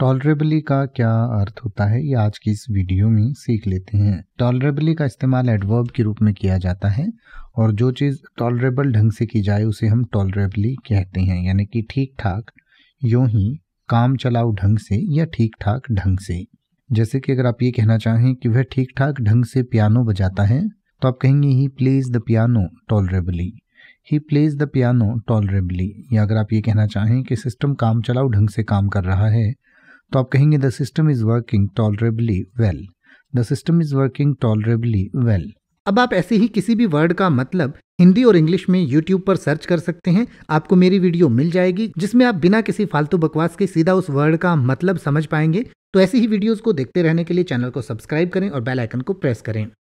टॉलरेबली का क्या अर्थ होता है ये आज की इस वीडियो में सीख लेते हैं टॉलरेबली का इस्तेमाल एडवर्ब के रूप में किया जाता है और जो चीज़ टॉलरेबल ढंग से की जाए उसे हम टॉलरेबली कहते हैं यानी कि ठीक ठाक यूँ ही काम चलाऊ ढंग से या ठीक ठाक ढंग से जैसे कि अगर आप ये कहना चाहें कि वह ठीक ठाक ढंग से पियानो बजाता है तो आप कहेंगे he plays the piano tolerably he plays the piano tolerably या अगर आप ये कहना चाहें कि सिस्टम काम चलाऊ ढंग से काम कर रहा है तो आप कहेंगे the system is working tolerably well the system is working tolerably well अब आप ऐसे ही किसी भी वर्ड का मतलब हिंदी और इंग्लिश में यूट्यूब पर सर्च कर सकते हैं आपको मेरी वीडियो मिल जाएगी जिसमें आप बिना किसी फालतू बकवास के सीधा उस वर्ड का मतलब समझ पाएंगे तो ऐसी ही वीडियोस को देखते रहने के लिए चैनल को सब्सक्राइब करें और बेल आइकन को प्रेस करें